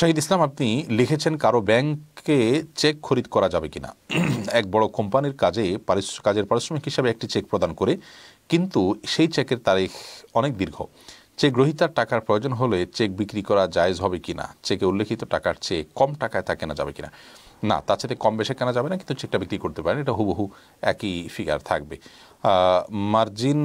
শাহিদ ইসলাম আপনি লিখেছেন কারো ব্যাংকে চেক খরিদ করা যাবে কিনা এক বড় কোম্পানির কাজে কাজের পারিশ্রমিক হিসাবে একটি চেক প্রদান করে কিন্তু সেই চেকের তারিখ অনেক দীর্ঘ চেক গ্রহিতার টাকার প্রয়োজন হলে চেক বিক্রি করা জায়জ হবে কিনা চেকে উল্লেখিত টাকার চেয়ে কম টাকায় তা কেনা যাবে কিনা না তার সাথে কম বেশি কেনা যাবে না কিন্তু চেকটা বিক্রি করতে পারেন এটা হুবহু একই ফিগার থাকবে মার্জিন